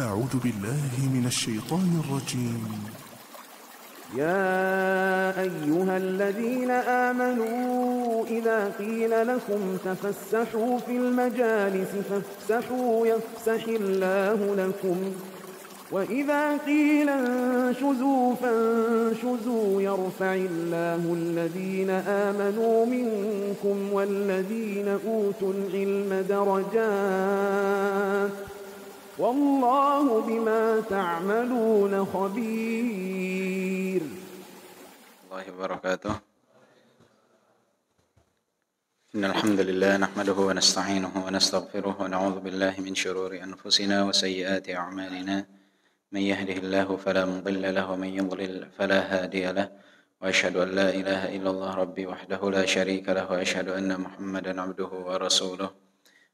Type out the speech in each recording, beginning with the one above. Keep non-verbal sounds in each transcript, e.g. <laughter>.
أعوذ بالله من الشيطان الرجيم يا أيها الذين آمنوا إذا قيل لكم تفسحوا في المجالس فافسحوا يفسح الله لكم وإذا قيل انشزوا فانشزوا يرفع الله الذين آمنوا منكم والذين أوتوا العلم درجات والله بما تعملون خبير الله وبركاته إن الحمد لله نحمده ونستعينه ونستغفره ونعوذ بالله من شرور أنفسنا وسيئات أعمالنا من يهده الله فلا مضل له ومن يضلل فلا هادي له وأشهد أن لا إله إلا الله ربي وحده لا شريك له وأشهد أن محمدا عبده ورسوله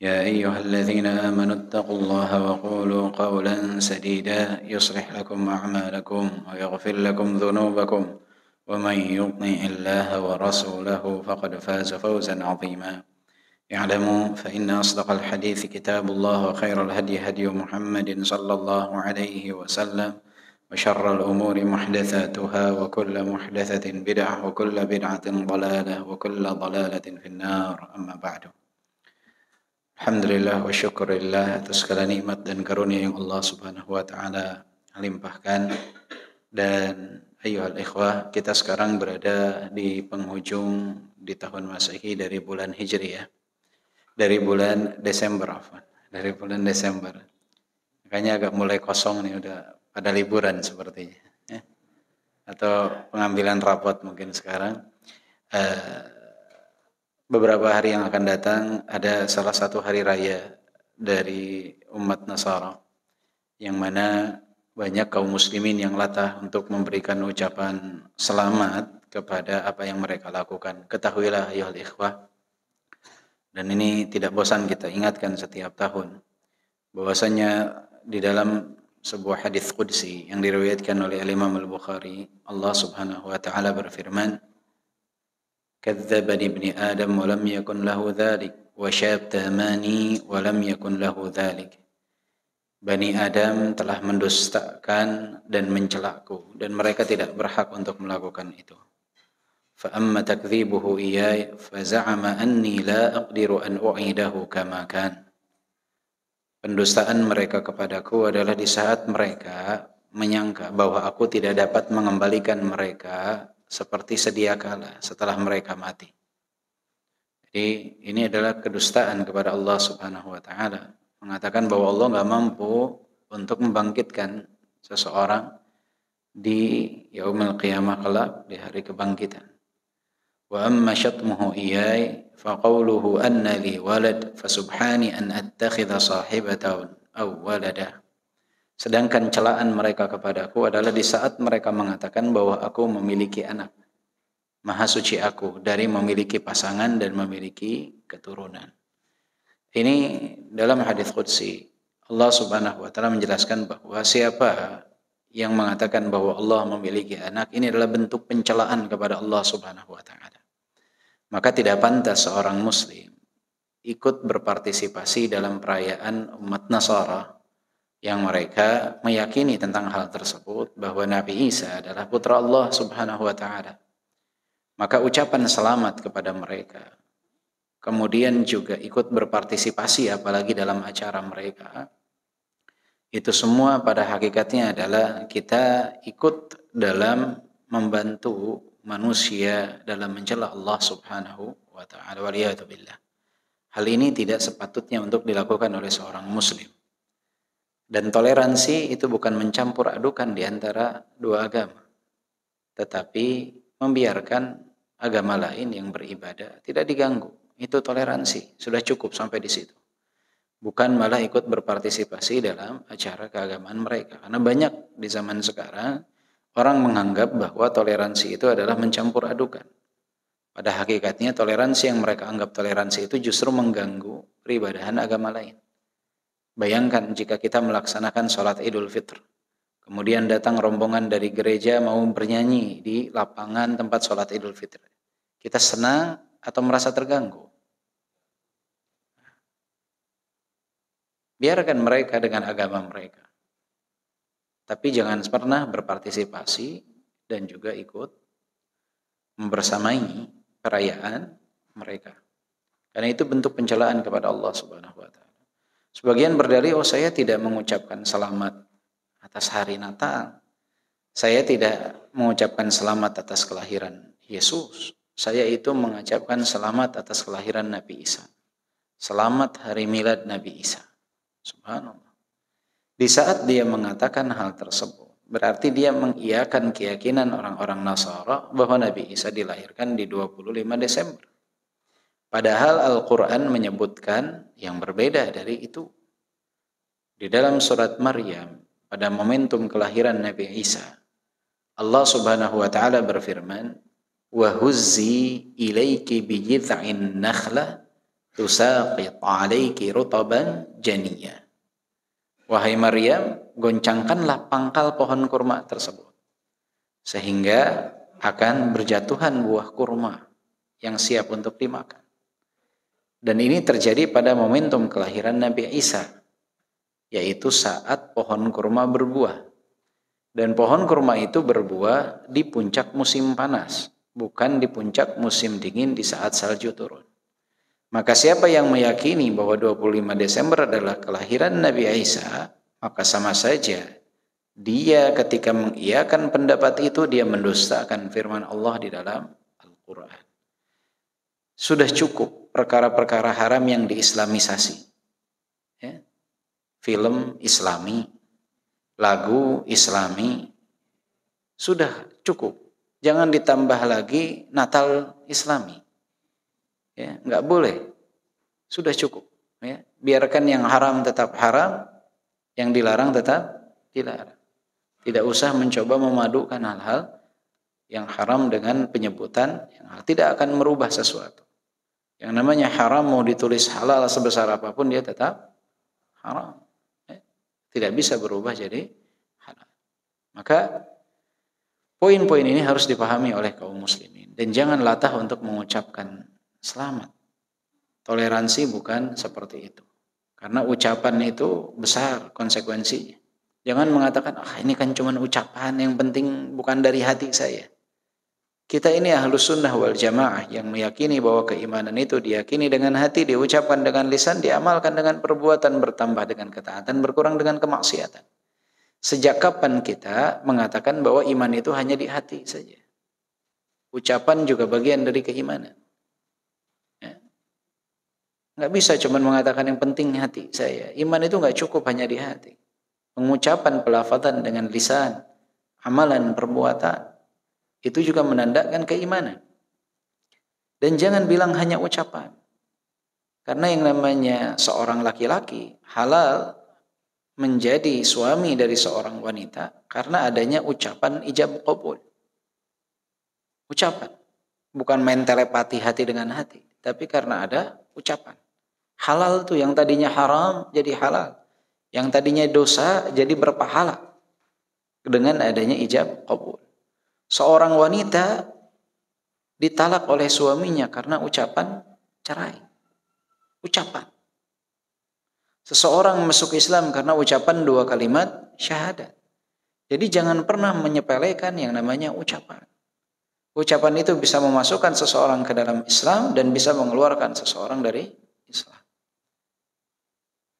يا أيها الذين آمنوا اتقوا الله وقولوا قولا سديدا يصلح لكم أعمالكم ويغفر لكم ذنوبكم ومن يطع الله ورسوله فقد فاز فوزا عظيما اعلموا فإن أصدق الحديث كتاب الله وخير الهدي هدي محمد صلى الله عليه وسلم وشر الأمور محدثاتها وكل محدثة بدعة وكل بدعة ضلالة وكل ضلالة في النار أما بعد Alhamdulillah wa syukurillah atas segala nikmat dan karunia yang Allah Subhanahu wa taala limpahkan dan ayuhal ikhwah kita sekarang berada di penghujung di tahun Masehi dari bulan ya. Dari bulan Desember afwan. Dari bulan Desember. Makanya agak mulai kosong nih udah pada liburan sepertinya. Ya. Atau pengambilan rapot mungkin sekarang. Uh, beberapa hari yang akan datang ada salah satu hari raya dari umat Nasara yang mana banyak kaum muslimin yang latah untuk memberikan ucapan selamat kepada apa yang mereka lakukan. Ketahuilah ayol ikhwah. Dan ini tidak bosan kita ingatkan setiap tahun. Bahwasanya di dalam sebuah hadis qudsi yang diriwayatkan oleh Imam Al-Bukhari, Allah Subhanahu wa taala berfirman, كذبني ابن آدم ولم يكن له ذلك وشاب تاماني ولم يكن له ذلك Bani Adam telah mendustakan dan mencelakku dan mereka tidak berhak untuk melakukan itu. فأما تكذيبه إياي فزعم anni la aqdiru an u'idahu kama kan. Pendustaan mereka kepadaku adalah di saat mereka menyangka bahwa aku tidak dapat mengembalikan mereka seperti sedia kala setelah mereka mati. Jadi ini adalah kedustaan kepada Allah Subhanahu wa taala mengatakan bahwa Allah nggak mampu untuk membangkitkan seseorang di yaumil qiyamah kelak di hari kebangkitan. Wa amma syatmuhu iyai qawluhu anna li walad fasubhani an attakhidha sahibatan aw walada. Sedangkan celaan mereka kepadaku adalah di saat mereka mengatakan bahwa aku memiliki anak. Maha suci aku dari memiliki pasangan dan memiliki keturunan. Ini dalam hadis qudsi Allah Subhanahu wa taala menjelaskan bahwa siapa yang mengatakan bahwa Allah memiliki anak ini adalah bentuk pencelaan kepada Allah Subhanahu wa taala. Maka tidak pantas seorang muslim ikut berpartisipasi dalam perayaan umat Nasara yang mereka meyakini tentang hal tersebut bahwa Nabi Isa adalah putra Allah Subhanahu wa taala. Maka ucapan selamat kepada mereka. Kemudian juga ikut berpartisipasi apalagi dalam acara mereka. Itu semua pada hakikatnya adalah kita ikut dalam membantu manusia dalam mencela Allah Subhanahu wa taala. Hal ini tidak sepatutnya untuk dilakukan oleh seorang muslim dan toleransi itu bukan mencampur adukan di antara dua agama, tetapi membiarkan agama lain yang beribadah tidak diganggu. Itu toleransi, sudah cukup sampai di situ. Bukan malah ikut berpartisipasi dalam acara keagamaan mereka. Karena banyak di zaman sekarang orang menganggap bahwa toleransi itu adalah mencampur adukan. Pada hakikatnya toleransi yang mereka anggap toleransi itu justru mengganggu peribadahan agama lain. Bayangkan jika kita melaksanakan sholat idul fitr. Kemudian datang rombongan dari gereja mau bernyanyi di lapangan tempat sholat idul fitr. Kita senang atau merasa terganggu? Biarkan mereka dengan agama mereka. Tapi jangan pernah berpartisipasi dan juga ikut membersamai perayaan mereka. Karena itu bentuk pencelaan kepada Allah Subhanahu wa Sebagian berdalih, oh saya tidak mengucapkan selamat atas hari Natal. Saya tidak mengucapkan selamat atas kelahiran Yesus. Saya itu mengucapkan selamat atas kelahiran Nabi Isa. Selamat hari milad Nabi Isa. Subhanallah. Di saat dia mengatakan hal tersebut, berarti dia mengiakan keyakinan orang-orang Nasara bahwa Nabi Isa dilahirkan di 25 Desember. Padahal Al-Quran menyebutkan yang berbeda dari itu. Di dalam surat Maryam, pada momentum kelahiran Nabi Isa, Allah subhanahu wa ta'ala berfirman, وَهُزِّي إِلَيْكِ بِجِذْعِ النَّخْلَةِ تُسَاقِطْ عَلَيْكِ رُطَبًا جَنِيًّا Wahai Maryam, goncangkanlah pangkal pohon kurma tersebut. Sehingga akan berjatuhan buah kurma yang siap untuk dimakan. Dan ini terjadi pada momentum kelahiran Nabi Isa, yaitu saat pohon kurma berbuah. Dan pohon kurma itu berbuah di puncak musim panas, bukan di puncak musim dingin di saat salju turun. Maka siapa yang meyakini bahwa 25 Desember adalah kelahiran Nabi Isa, maka sama saja dia ketika mengiyakan pendapat itu dia mendustakan firman Allah di dalam Al-Qur'an sudah cukup perkara-perkara haram yang diislamisasi. Ya. Film islami, lagu islami, sudah cukup. Jangan ditambah lagi Natal islami. Ya, nggak boleh. Sudah cukup. Ya. Biarkan yang haram tetap haram, yang dilarang tetap dilarang. Tidak usah mencoba memadukan hal-hal yang haram dengan penyebutan yang tidak akan merubah sesuatu. Yang namanya haram mau ditulis halal sebesar apapun dia tetap haram. Ya, tidak bisa berubah jadi halal. Maka poin-poin ini harus dipahami oleh kaum muslimin. Dan jangan latah untuk mengucapkan selamat. Toleransi bukan seperti itu. Karena ucapan itu besar konsekuensinya. Jangan mengatakan, ah ini kan cuma ucapan yang penting bukan dari hati saya. Kita ini ahlus sunnah wal jamaah yang meyakini bahwa keimanan itu diyakini dengan hati, diucapkan dengan lisan, diamalkan dengan perbuatan, bertambah dengan ketaatan, berkurang dengan kemaksiatan. Sejak kapan kita mengatakan bahwa iman itu hanya di hati saja? Ucapan juga bagian dari keimanan. Ya. Nggak bisa cuman mengatakan yang penting hati saya. Iman itu nggak cukup hanya di hati. Pengucapan, pelafatan dengan lisan, amalan, perbuatan itu juga menandakan keimanan. Dan jangan bilang hanya ucapan. Karena yang namanya seorang laki-laki halal menjadi suami dari seorang wanita karena adanya ucapan ijab qabul. Ucapan. Bukan main telepati hati dengan hati. Tapi karena ada ucapan. Halal tuh yang tadinya haram jadi halal. Yang tadinya dosa jadi berpahala. Dengan adanya ijab qabul seorang wanita ditalak oleh suaminya karena ucapan cerai. Ucapan. Seseorang masuk Islam karena ucapan dua kalimat syahadat. Jadi jangan pernah menyepelekan yang namanya ucapan. Ucapan itu bisa memasukkan seseorang ke dalam Islam dan bisa mengeluarkan seseorang dari Islam.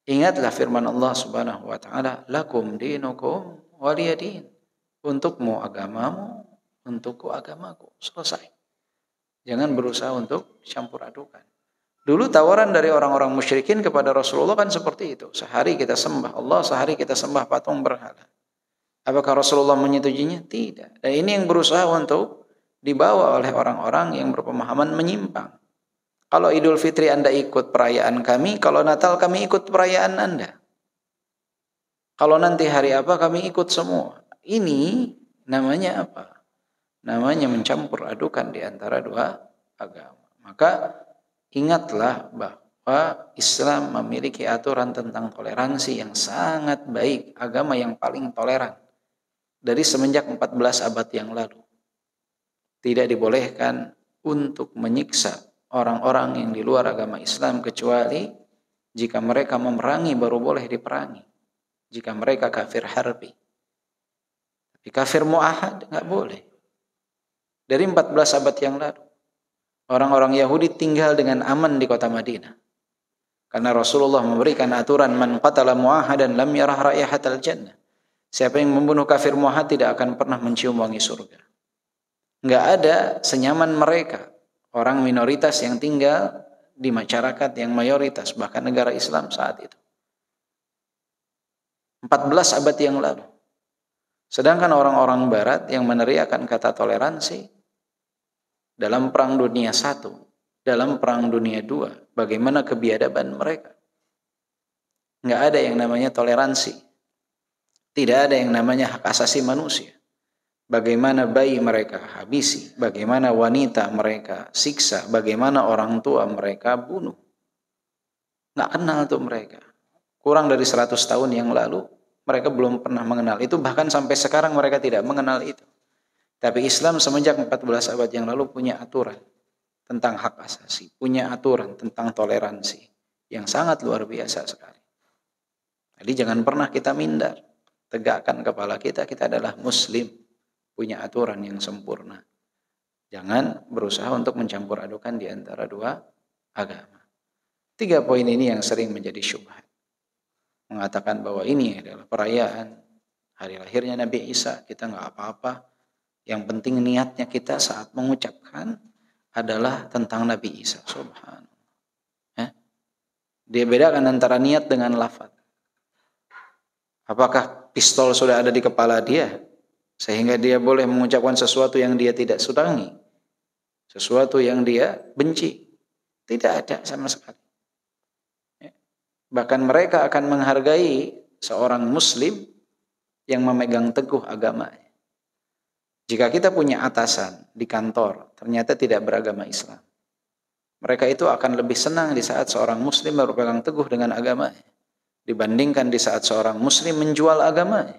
Ingatlah firman Allah Subhanahu wa taala, "Lakum dinukum waliyadin." Untukmu agamamu untukku agamaku. Selesai. Jangan berusaha untuk campur adukan. Dulu tawaran dari orang-orang musyrikin kepada Rasulullah kan seperti itu. Sehari kita sembah Allah, sehari kita sembah patung berhala. Apakah Rasulullah menyetujuinya? Tidak. Dan ini yang berusaha untuk dibawa oleh orang-orang yang berpemahaman menyimpang. Kalau Idul Fitri Anda ikut perayaan kami, kalau Natal kami ikut perayaan Anda. Kalau nanti hari apa kami ikut semua. Ini namanya apa? namanya mencampur adukan di antara dua agama. Maka ingatlah bahwa Islam memiliki aturan tentang toleransi yang sangat baik, agama yang paling toleran dari semenjak 14 abad yang lalu. Tidak dibolehkan untuk menyiksa orang-orang yang di luar agama Islam kecuali jika mereka memerangi baru boleh diperangi. Jika mereka kafir harbi. Tapi kafir mu'ahad nggak boleh dari 14 abad yang lalu. Orang-orang Yahudi tinggal dengan aman di kota Madinah. Karena Rasulullah memberikan aturan man qatala muahadan lam yarah raihatal jannah. Siapa yang membunuh kafir muha tidak akan pernah mencium wangi surga. Enggak ada senyaman mereka, orang minoritas yang tinggal di masyarakat yang mayoritas bahkan negara Islam saat itu. 14 abad yang lalu. Sedangkan orang-orang barat yang meneriakan kata toleransi dalam Perang Dunia satu, dalam Perang Dunia dua, bagaimana kebiadaban mereka. Nggak ada yang namanya toleransi. Tidak ada yang namanya hak asasi manusia. Bagaimana bayi mereka habisi, bagaimana wanita mereka siksa, bagaimana orang tua mereka bunuh. Nggak kenal tuh mereka. Kurang dari 100 tahun yang lalu, mereka belum pernah mengenal itu bahkan sampai sekarang mereka tidak mengenal itu tapi Islam semenjak 14 abad yang lalu punya aturan tentang hak asasi, punya aturan tentang toleransi yang sangat luar biasa sekali. Jadi jangan pernah kita minder. Tegakkan kepala kita, kita adalah muslim, punya aturan yang sempurna. Jangan berusaha untuk mencampur adukan di antara dua agama. Tiga poin ini yang sering menjadi syubhat. Mengatakan bahwa ini adalah perayaan hari lahirnya Nabi Isa, kita nggak apa-apa. Yang penting niatnya kita saat mengucapkan adalah tentang Nabi Isa. Subhanallah. Eh? Dia bedakan antara niat dengan lafad. Apakah pistol sudah ada di kepala dia? Sehingga dia boleh mengucapkan sesuatu yang dia tidak sudangi. Sesuatu yang dia benci. Tidak ada sama sekali. Ya. Bahkan mereka akan menghargai seorang muslim yang memegang teguh agamanya. Jika kita punya atasan di kantor ternyata tidak beragama Islam, mereka itu akan lebih senang di saat seorang muslim berpegang teguh dengan agama dibandingkan di saat seorang muslim menjual agama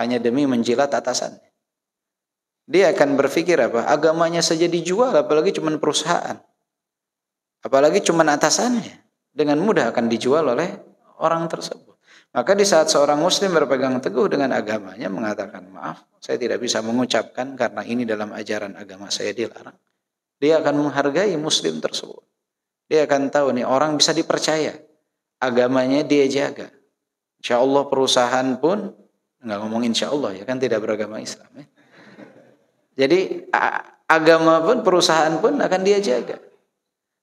hanya demi menjilat atasan. Dia akan berpikir apa? Agamanya saja dijual apalagi cuma perusahaan. Apalagi cuma atasannya. Dengan mudah akan dijual oleh orang tersebut. Maka di saat seorang muslim berpegang teguh dengan agamanya mengatakan maaf, saya tidak bisa mengucapkan karena ini dalam ajaran agama saya dilarang. Dia akan menghargai muslim tersebut. Dia akan tahu nih orang bisa dipercaya. Agamanya dia jaga. Insya Allah perusahaan pun, nggak ngomong insya Allah ya kan tidak beragama Islam ya. Jadi agama pun perusahaan pun akan dia jaga.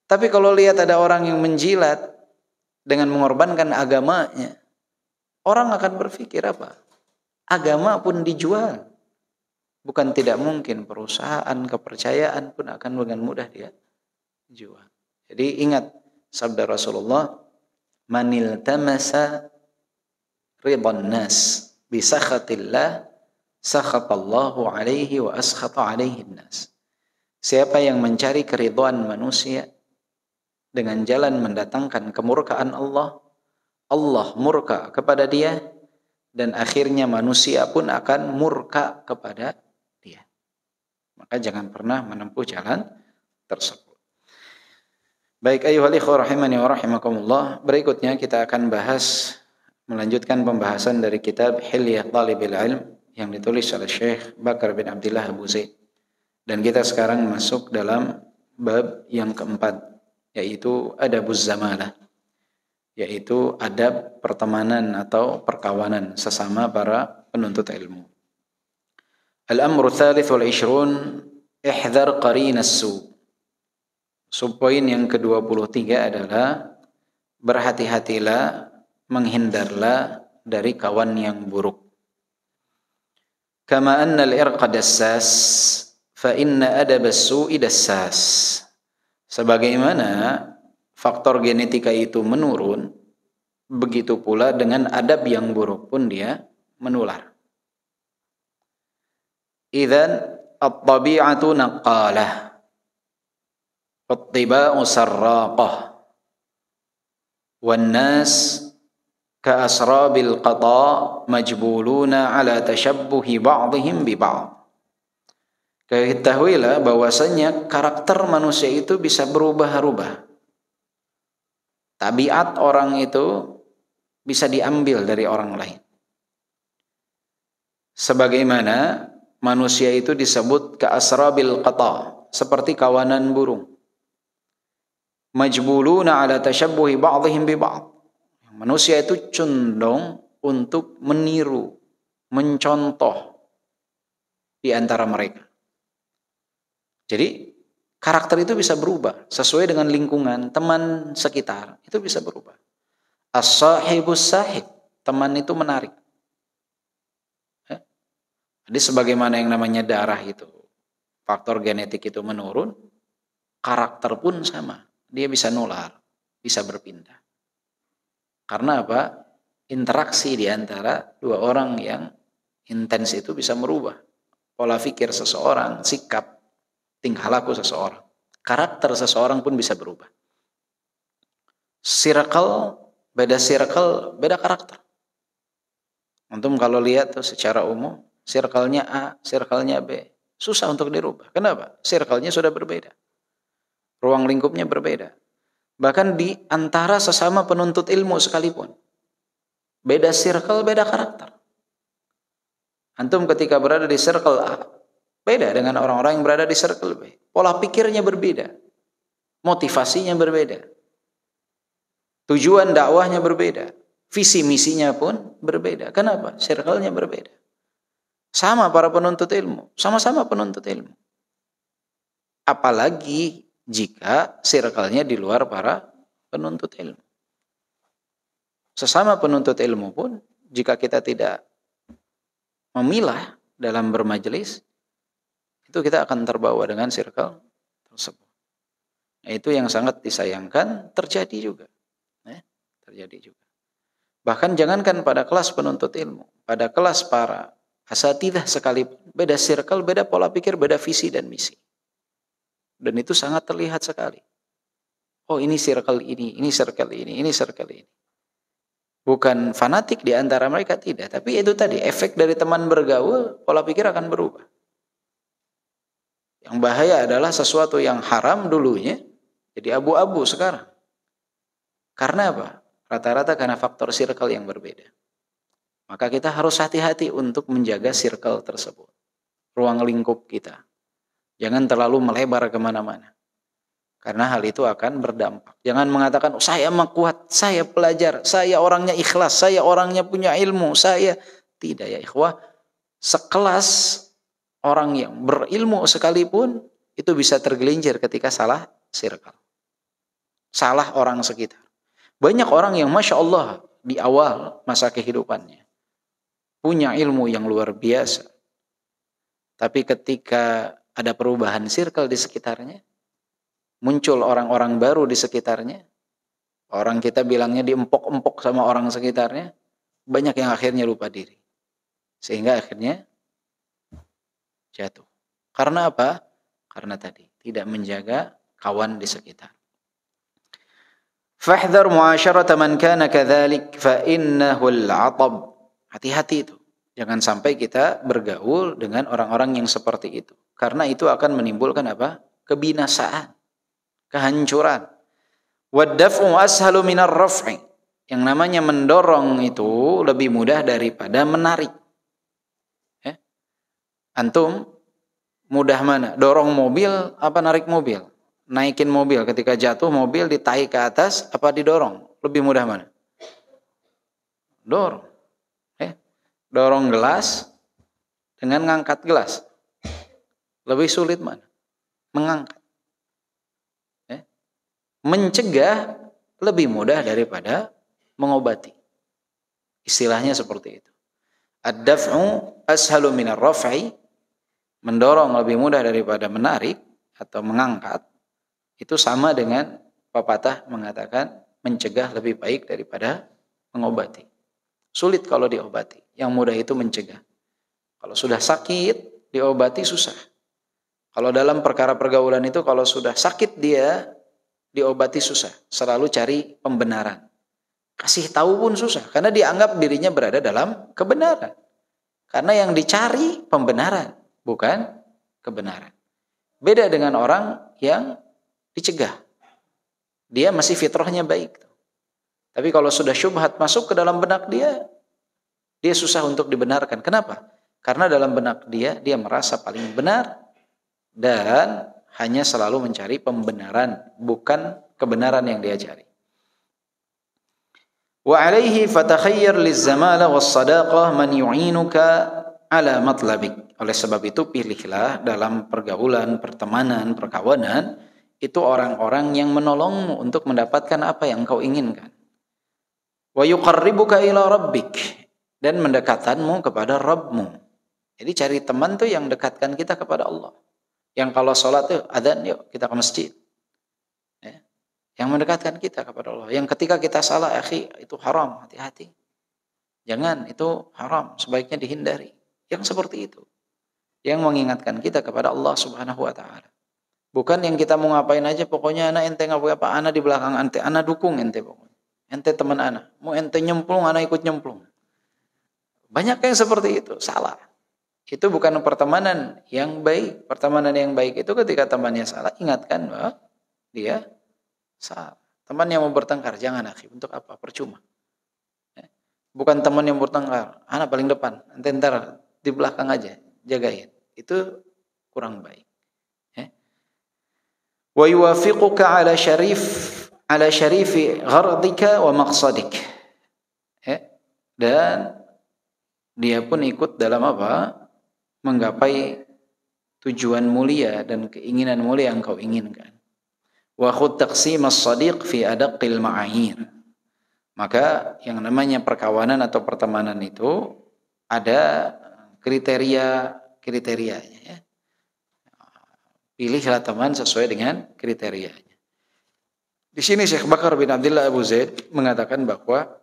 Tapi kalau lihat ada orang yang menjilat dengan mengorbankan agamanya, Orang akan berpikir apa? Agama pun dijual. Bukan tidak mungkin perusahaan, kepercayaan pun akan dengan mudah dia jual. Jadi ingat sabda Rasulullah, "Manil tamasa ribon nas bi sakhatillah sakhatallahu alaihi wa askhata alaihi nas." Siapa yang mencari keriduan manusia dengan jalan mendatangkan kemurkaan Allah, Allah murka kepada dia dan akhirnya manusia pun akan murka kepada dia. Maka jangan pernah menempuh jalan tersebut. Baik ayuhal ikhwah rahimani wa rahimakumullah. Berikutnya kita akan bahas melanjutkan pembahasan dari kitab Hilyah Talibil Ilm yang ditulis oleh Syekh Bakar bin Abdullah Abu Zaid. Dan kita sekarang masuk dalam bab yang keempat yaitu Adabuz Zamalah yaitu adab pertemanan atau perkawanan sesama para penuntut ilmu. Al-amru thalith wal ishrun ihdhar qarin as-su. Subpoin yang ke-23 adalah berhati-hatilah, menghindarlah dari kawan yang buruk. Kama anna al-irqa dassas, fa inna adab as-su'i dassas. Sebagaimana faktor genetika itu menurun, begitu pula dengan adab yang buruk pun dia menular. Idzan at-tabi'atu naqalah. Ittiba'u sarraqah. والناس كأسراب القضاء majbuluna ala tashabbuhi ba'dihim bi ba'd. Ketahuilah bahwasanya karakter manusia itu bisa berubah-ubah Tabiat orang itu bisa diambil dari orang lain. Sebagaimana manusia itu disebut keasrabil qata, seperti kawanan burung. Majbuluna ala tashabbuhi ba'dihim bi ba'd. Manusia itu condong untuk meniru, mencontoh di antara mereka. Jadi Karakter itu bisa berubah sesuai dengan lingkungan, teman sekitar. Itu bisa berubah. As-sahibus sahib. Teman itu menarik. Ya. Jadi sebagaimana yang namanya darah itu, faktor genetik itu menurun, karakter pun sama. Dia bisa nular, bisa berpindah. Karena apa? Interaksi di antara dua orang yang intens itu bisa merubah pola pikir seseorang, sikap tingkah laku seseorang. Karakter seseorang pun bisa berubah. Circle, beda circle, beda karakter. Antum kalau lihat tuh secara umum, circle-nya A, circle-nya B. Susah untuk dirubah. Kenapa? Circle-nya sudah berbeda. Ruang lingkupnya berbeda. Bahkan di antara sesama penuntut ilmu sekalipun. Beda circle, beda karakter. Antum ketika berada di circle A, Beda dengan orang-orang yang berada di circle B. Pola pikirnya berbeda. Motivasinya berbeda. Tujuan dakwahnya berbeda. Visi misinya pun berbeda. Kenapa? Circle-nya berbeda. Sama para penuntut ilmu. Sama-sama penuntut ilmu. Apalagi jika circle-nya di luar para penuntut ilmu. Sesama penuntut ilmu pun, jika kita tidak memilah dalam bermajelis, itu kita akan terbawa dengan circle tersebut. Nah, itu yang sangat disayangkan terjadi juga. Ya, terjadi juga. Bahkan jangankan pada kelas penuntut ilmu, pada kelas para asatidah sekali beda circle, beda pola pikir, beda visi dan misi. Dan itu sangat terlihat sekali. Oh ini circle ini, ini circle ini, ini circle ini. Bukan fanatik di antara mereka, tidak. Tapi itu tadi, efek dari teman bergaul, pola pikir akan berubah. Yang bahaya adalah sesuatu yang haram dulunya jadi abu-abu sekarang. Karena apa? Rata-rata karena faktor circle yang berbeda. Maka kita harus hati-hati untuk menjaga circle tersebut. Ruang lingkup kita. Jangan terlalu melebar kemana-mana. Karena hal itu akan berdampak. Jangan mengatakan, oh, saya emang kuat, saya pelajar, saya orangnya ikhlas, saya orangnya punya ilmu, saya. Tidak ya ikhwah. Sekelas orang yang berilmu sekalipun itu bisa tergelincir ketika salah circle. Salah orang sekitar. Banyak orang yang Masya Allah di awal masa kehidupannya punya ilmu yang luar biasa. Tapi ketika ada perubahan circle di sekitarnya, muncul orang-orang baru di sekitarnya, orang kita bilangnya diempok-empok sama orang sekitarnya, banyak yang akhirnya lupa diri. Sehingga akhirnya jatuh. Karena apa? Karena tadi tidak menjaga kawan di sekitar. Fahdhar muasyarat man kana kadzalik fa innahu al-atab. Hati-hati itu. Jangan sampai kita bergaul dengan orang-orang yang seperti itu. Karena itu akan menimbulkan apa? Kebinasaan, kehancuran. Waddaf'u ashalu minar raf'i. Yang namanya mendorong itu lebih mudah daripada menarik. Antum mudah mana? Dorong mobil apa narik mobil? Naikin mobil ketika jatuh mobil ditahi ke atas apa didorong? Lebih mudah mana? Dorong. Eh, dorong gelas dengan ngangkat gelas. Lebih sulit mana? Mengangkat. Eh, mencegah lebih mudah daripada mengobati. Istilahnya seperti itu. Ad-daf'u ashalu minar rafai mendorong lebih mudah daripada menarik atau mengangkat itu sama dengan pepatah mengatakan mencegah lebih baik daripada mengobati. Sulit kalau diobati, yang mudah itu mencegah. Kalau sudah sakit, diobati susah. Kalau dalam perkara pergaulan itu kalau sudah sakit dia diobati susah, selalu cari pembenaran. Kasih tahu pun susah karena dianggap dirinya berada dalam kebenaran. Karena yang dicari pembenaran bukan kebenaran. Beda dengan orang yang dicegah. Dia masih fitrahnya baik. Tapi kalau sudah syubhat masuk ke dalam benak dia, dia susah untuk dibenarkan. Kenapa? Karena dalam benak dia, dia merasa paling benar dan hanya selalu mencari pembenaran, bukan kebenaran yang dia cari. وعليه فتخير للزمالة والصداقة man yuinuka ala مطلبك oleh sebab itu pilihlah dalam pergaulan, pertemanan, perkawanan itu orang-orang yang menolongmu untuk mendapatkan apa yang kau inginkan. Wa yuqarribuka ila rabbik dan mendekatanmu kepada Rabbmu. Jadi cari teman tuh yang dekatkan kita kepada Allah. Yang kalau sholat tuh adzan yuk kita ke masjid. Ya. Yang mendekatkan kita kepada Allah. Yang ketika kita salah, akhi itu haram, hati-hati. Jangan, itu haram, sebaiknya dihindari. Yang seperti itu yang mengingatkan kita kepada Allah Subhanahu wa taala. Bukan yang kita mau ngapain aja pokoknya anak ente ngapain apa anak di belakang ente, anak dukung ente pokoknya. Ente teman anak, mau ente nyemplung anak ikut nyemplung. Banyak yang seperti itu, salah. Itu bukan pertemanan yang baik. Pertemanan yang baik itu ketika temannya salah, ingatkan bahwa dia salah. Teman yang mau bertengkar, jangan akhi. Untuk apa? Percuma. Eh, bukan teman yang bertengkar. Anak paling depan, ente ntar di belakang aja jagain. Itu kurang baik. Ya. Wa yuwafiquka ala syarif ala syarifi gharadika wa maqsadik. Ya. Dan dia pun ikut dalam apa? Menggapai tujuan mulia dan keinginan mulia yang kau inginkan. Wa khud taqsim as-sadiq fi adaqil ma'ayir. Maka yang namanya perkawanan atau pertemanan itu ada kriteria kriterianya ya. Pilihlah teman sesuai dengan kriterianya. Di sini Syekh Bakar bin Abdullah Abu Zaid mengatakan bahwa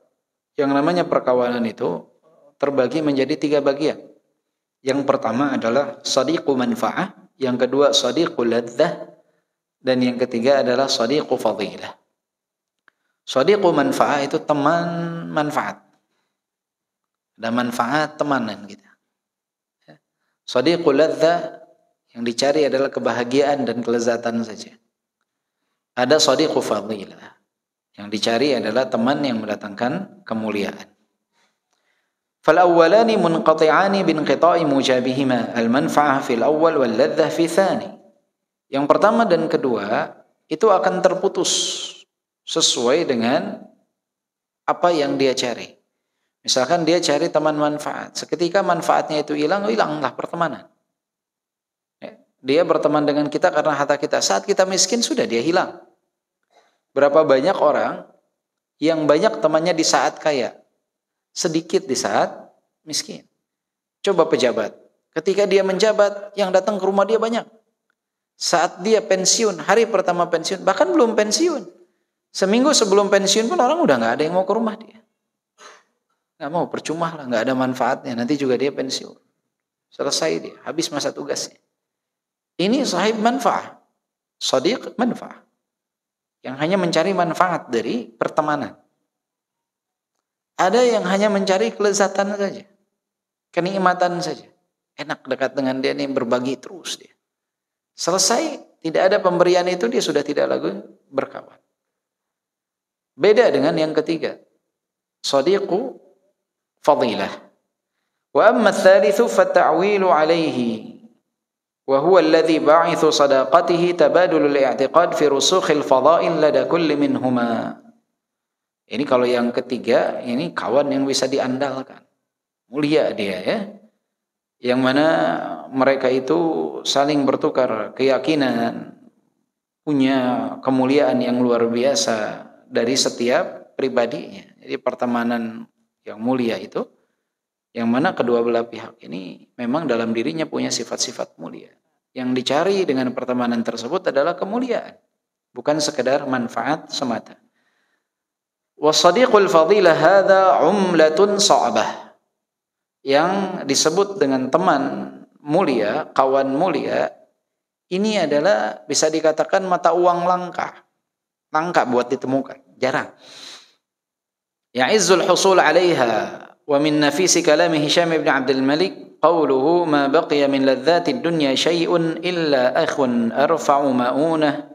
yang namanya perkawanan itu terbagi menjadi tiga bagian. Yang pertama adalah sadiqu manfaah, yang kedua sadiqu ladzah, dan yang ketiga adalah sadiqu fadilah. Sadiqu manfaah itu teman manfaat. Ada manfaat temanan kita. Sadiqul ladza yang dicari adalah kebahagiaan dan kelezatan saja. Ada sadiqul fadilah. Yang dicari adalah teman yang mendatangkan kemuliaan. فالأولان منقطعان بانقطاع موجبهما المنفعة في الأول واللذة في الثاني yang pertama dan kedua itu akan terputus sesuai dengan apa yang dia cari Misalkan dia cari teman manfaat. Seketika manfaatnya itu hilang, oh, hilanglah pertemanan. Ya, dia berteman dengan kita karena harta kita. Saat kita miskin sudah dia hilang. Berapa banyak orang yang banyak temannya di saat kaya, sedikit di saat miskin. Coba pejabat, ketika dia menjabat, yang datang ke rumah dia banyak. Saat dia pensiun, hari pertama pensiun, bahkan belum pensiun. Seminggu sebelum pensiun pun orang udah gak ada yang mau ke rumah dia nggak mau percuma lah nggak ada manfaatnya nanti juga dia pensiun selesai dia habis masa tugasnya ini sahib manfaat sadiq manfaat yang hanya mencari manfaat dari pertemanan ada yang hanya mencari kelezatan saja kenikmatan saja enak dekat dengan dia nih berbagi terus dia selesai tidak ada pemberian itu dia sudah tidak lagi berkawan beda dengan yang ketiga sadiqu fadilah. Wa amma tsalitsu fata'wilu alaihi wa huwa alladhi ba'ithu sadaqatihi tabadulul i'tiqad fi rusukhil كل lada kulli minhuma. Ini kalau yang ketiga, ini kawan yang bisa diandalkan. Mulia dia ya. Yang mana mereka itu saling bertukar keyakinan, punya kemuliaan yang luar biasa dari setiap pribadinya. Jadi pertemanan yang mulia itu yang mana kedua belah pihak ini memang dalam dirinya punya sifat-sifat mulia. Yang dicari dengan pertemanan tersebut adalah kemuliaan, bukan sekedar manfaat semata. Wasadiqul fadilah hadha umlatun sa'bah. Yang disebut dengan teman mulia, kawan mulia, ini adalah bisa dikatakan mata uang langka. Langka buat ditemukan, jarang. Ya'izzul husul 'alaiha wa min nafisi kalami Hisham ibn Abdul Malik qawluhu ma baqiya min ladzati dunya shay'un illa akhun arfa'u ma'unah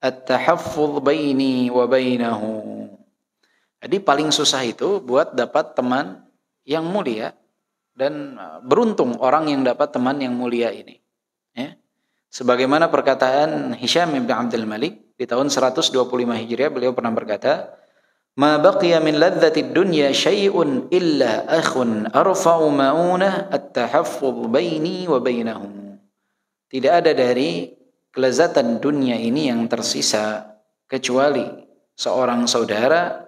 at-tahaffuz baini wa bainahu. Jadi paling susah itu buat dapat teman yang mulia dan e, beruntung orang yang dapat teman yang mulia ini. Ya. Sebagaimana perkataan Hisham ibn Abdul Malik di tahun 125 Hijriah beliau pernah berkata, Ma baqiya min ladzatid dunya syai'un illa akhun arfa'u at baini Tidak ada dari kelezatan dunia ini yang tersisa kecuali seorang saudara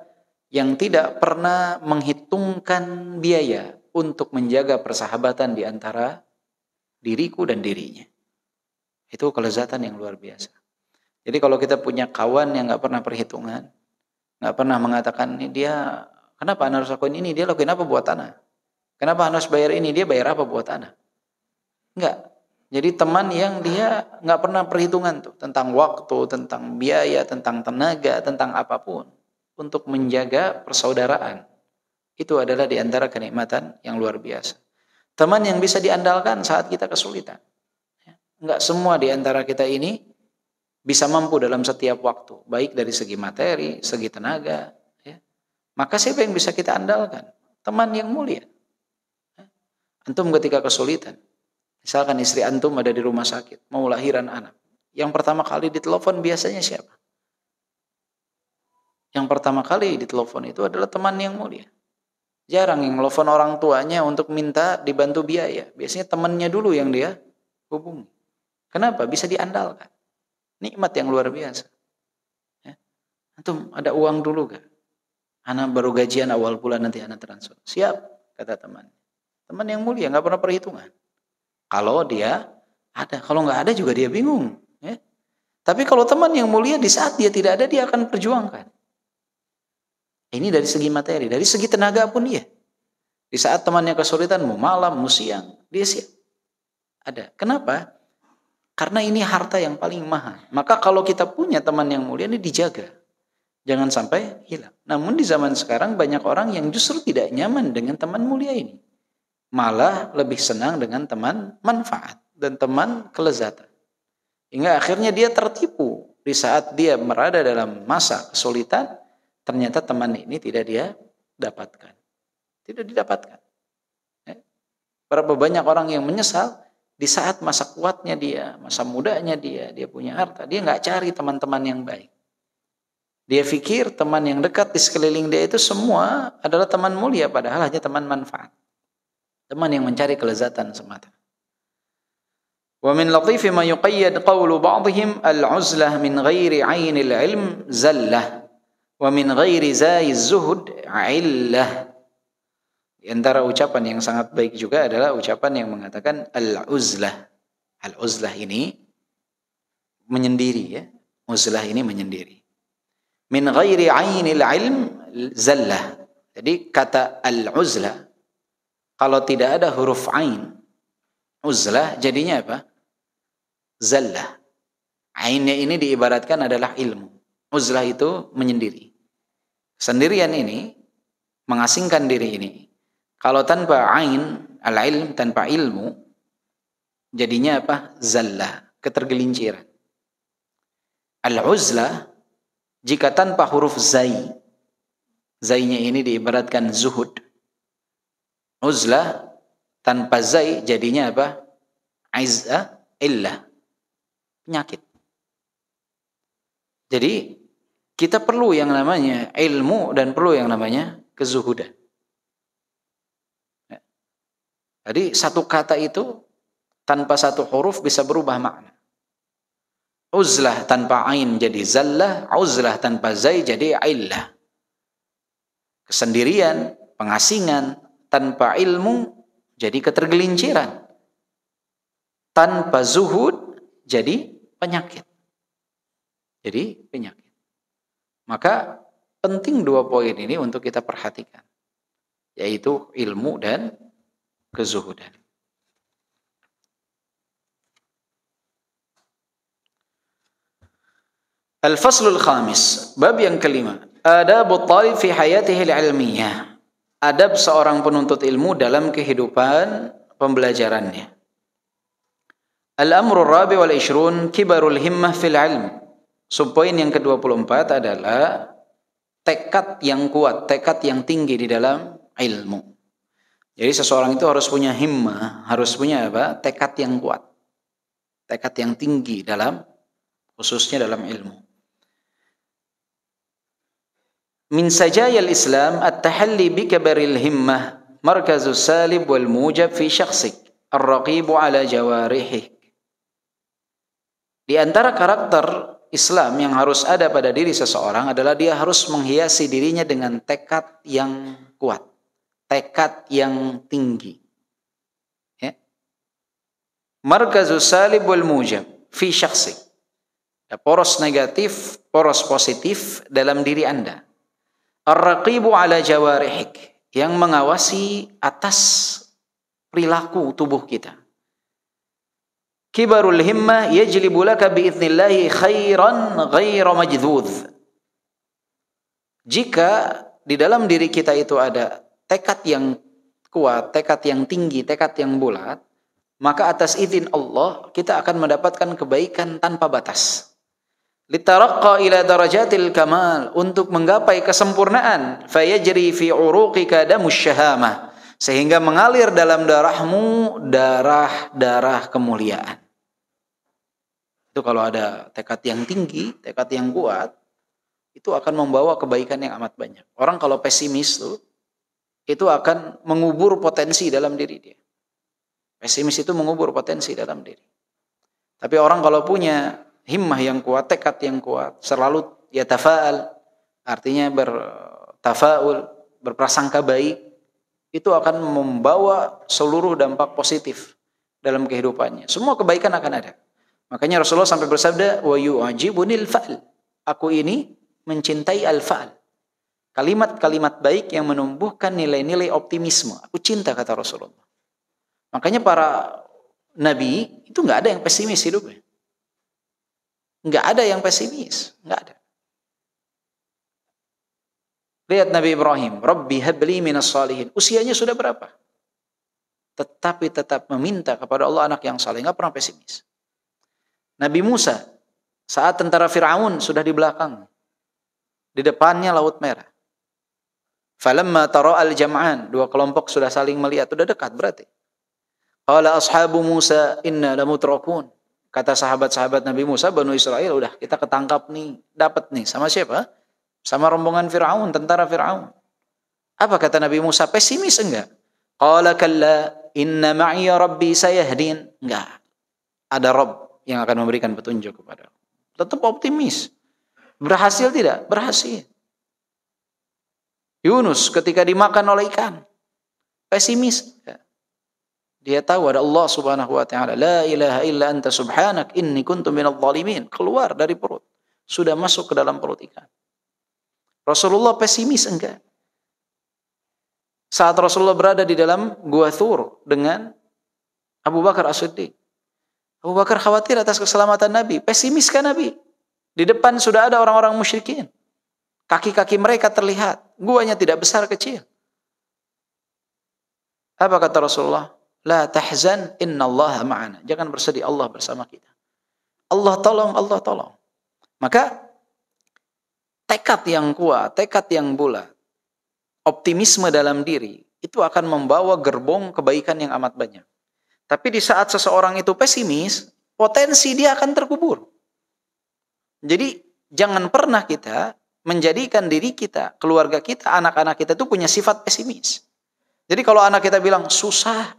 yang tidak pernah menghitungkan biaya untuk menjaga persahabatan di antara diriku dan dirinya. Itu kelezatan yang luar biasa. Jadi kalau kita punya kawan yang nggak pernah perhitungan, nggak pernah mengatakan ini dia kenapa anda harus lakuin ini dia lakuin apa buat tanah kenapa anda harus bayar ini dia bayar apa buat tanah nggak jadi teman yang dia nggak pernah perhitungan tuh tentang waktu tentang biaya tentang tenaga tentang apapun untuk menjaga persaudaraan itu adalah diantara kenikmatan yang luar biasa teman yang bisa diandalkan saat kita kesulitan ya, nggak semua diantara kita ini bisa mampu dalam setiap waktu, baik dari segi materi, segi tenaga, ya. maka siapa yang bisa kita andalkan? Teman yang mulia. Antum ketika kesulitan, misalkan istri antum ada di rumah sakit, mau lahiran anak, yang pertama kali ditelepon biasanya siapa? Yang pertama kali ditelepon itu adalah teman yang mulia. Jarang yang telepon orang tuanya untuk minta dibantu biaya. Biasanya temannya dulu yang dia hubungi. Kenapa? Bisa diandalkan. Nikmat yang luar biasa. Ya. Antum ada uang dulu gak? Anak baru gajian awal bulan nanti anak transfer. Siap, kata teman. Teman yang mulia, nggak pernah perhitungan. Kalau dia ada, kalau nggak ada juga dia bingung. Ya. Tapi kalau teman yang mulia di saat dia tidak ada, dia akan perjuangkan. Ini dari segi materi, dari segi tenaga pun dia. Di saat temannya kesulitan, mau malam, mau siang, dia siap. Ada. Kenapa? Karena ini harta yang paling mahal. Maka kalau kita punya teman yang mulia ini dijaga. Jangan sampai hilang. Namun di zaman sekarang banyak orang yang justru tidak nyaman dengan teman mulia ini. Malah lebih senang dengan teman manfaat dan teman kelezatan. Hingga akhirnya dia tertipu di saat dia merada dalam masa kesulitan, ternyata teman ini tidak dia dapatkan. Tidak didapatkan. Eh? Berapa banyak orang yang menyesal di saat masa kuatnya dia, masa mudanya dia, dia punya harta, dia nggak cari teman-teman yang baik. Dia pikir teman yang dekat di sekeliling dia itu semua adalah teman mulia, padahal hanya teman manfaat. Teman yang mencari kelezatan semata. Wa min latifi ma yuqayyad qawlu ba'dihim al-uzlah min ghairi ainil ilm zallah wa min ghairi zai zuhud illah antara ucapan yang sangat baik juga adalah ucapan yang mengatakan al-uzlah. Al-uzlah ini menyendiri ya. Uzlah ini menyendiri. Min ghairi ainil ilm zallah. Jadi kata al-uzlah kalau tidak ada huruf ain uzlah jadinya apa? Zallah. Ainnya ini diibaratkan adalah ilmu. Uzlah itu menyendiri. Sendirian ini mengasingkan diri ini kalau tanpa ain, al-ilm tanpa ilmu, jadinya apa? Zallah, ketergelinciran. al uzla jika tanpa huruf zai, zainya ini diibaratkan zuhud. Uzla tanpa zai, jadinya apa? Aizza illa Penyakit. Jadi, kita perlu yang namanya ilmu dan perlu yang namanya kezuhudan. Jadi satu kata itu tanpa satu huruf bisa berubah makna. Uzlah tanpa ain jadi zallah, uzlah tanpa zai jadi illah. Kesendirian, pengasingan, tanpa ilmu jadi ketergelinciran. Tanpa zuhud jadi penyakit. Jadi penyakit. Maka penting dua poin ini untuk kita perhatikan. Yaitu ilmu dan kezuhudan. Al-Faslul Khamis, bab yang kelima. Adabut talib fi hayatihi ilmiyah. Adab seorang penuntut ilmu dalam kehidupan pembelajarannya. Al-amru rabi wal ishrun kibarul himmah fil ilm. Subpoin yang ke-24 adalah tekad yang kuat, tekad yang tinggi di dalam ilmu. Jadi seseorang itu harus punya himmah, harus punya apa? Tekad yang kuat. Tekad yang tinggi dalam khususnya dalam ilmu. Min sajayal Islam at-tahalli bi kabaril himmah markazu salib wal mujab fi syakhsik ar-raqibu ala jawarihik. Di antara karakter Islam yang harus ada pada diri seseorang adalah dia harus menghiasi dirinya dengan tekad yang kuat tekad yang tinggi. Ya. Markazus salibul mujab fi syakhsi. Ya, poros negatif, poros positif dalam diri Anda. Ar-raqibu ala jawarihik. Yang mengawasi atas perilaku tubuh kita. Kibarul himmah yajlibu laka biiznillahi khairan ghaira majdhudh. Jika di dalam diri kita itu ada tekad yang kuat, tekad yang tinggi, tekad yang bulat, maka atas izin Allah kita akan mendapatkan kebaikan tanpa batas. Litaraqqa ila darajatil kamal untuk menggapai kesempurnaan fayajri fi uruqika damus syahamah sehingga mengalir dalam darahmu darah-darah kemuliaan. Itu kalau ada tekad yang tinggi, tekad yang kuat, itu akan membawa kebaikan yang amat banyak. Orang kalau pesimis tuh, itu akan mengubur potensi dalam diri dia. Pesimis itu mengubur potensi dalam diri. Tapi orang kalau punya himmah yang kuat, tekad yang kuat, selalu ya tafaal, artinya bertafaul, berprasangka baik, itu akan membawa seluruh dampak positif dalam kehidupannya. Semua kebaikan akan ada. Makanya Rasulullah sampai bersabda, "Wa yu'ajibunil fa'al." Aku ini mencintai al-fa'al. Kalimat-kalimat baik yang menumbuhkan nilai-nilai optimisme. Aku cinta kata Rasulullah. Makanya para nabi itu nggak ada yang pesimis hidupnya. Nggak ada yang pesimis, nggak ada. Lihat Nabi Ibrahim, Rabbi habli minas salihin. Usianya sudah berapa? Tetapi tetap meminta kepada Allah anak yang saleh, nggak pernah pesimis. Nabi Musa, saat tentara Firaun sudah di belakang, di depannya laut merah. Falamma taro al-jam'an, dua kelompok sudah saling melihat, sudah dekat berarti. Qala ashabu Musa inna lamutrakun. Kata sahabat-sahabat Nabi Musa, Banu Israel, udah kita ketangkap nih, dapat nih. Sama siapa? Sama rombongan Fir'aun, tentara Fir'aun. Apa kata Nabi Musa? Pesimis enggak? Qala kalla inna ma'iyya rabbi sayahdin. Enggak. Ada Rob yang akan memberikan petunjuk kepada. Tetap optimis. Berhasil tidak? Berhasil. Yunus ketika dimakan oleh ikan. Pesimis. Ya. Dia tahu ada Allah subhanahu wa ta'ala. La ilaha illa anta subhanak inni kuntu minal zalimin. Keluar dari perut. Sudah masuk ke dalam perut ikan. Rasulullah pesimis enggak? Saat Rasulullah berada di dalam Gua Thur dengan Abu Bakar As-Siddiq. Abu Bakar khawatir atas keselamatan Nabi. Pesimis kan Nabi? Di depan sudah ada orang-orang musyrikin. Kaki-kaki mereka terlihat. Guanya tidak besar kecil. Apa kata Rasulullah? La tahzan innallaha ma'ana. Jangan bersedih, Allah bersama kita. Allah tolong, Allah tolong. Maka tekad yang kuat, tekad yang bulat, optimisme dalam diri, itu akan membawa gerbong kebaikan yang amat banyak. Tapi di saat seseorang itu pesimis, potensi dia akan terkubur. Jadi jangan pernah kita menjadikan diri kita, keluarga kita, anak-anak kita itu punya sifat pesimis. Jadi kalau anak kita bilang susah,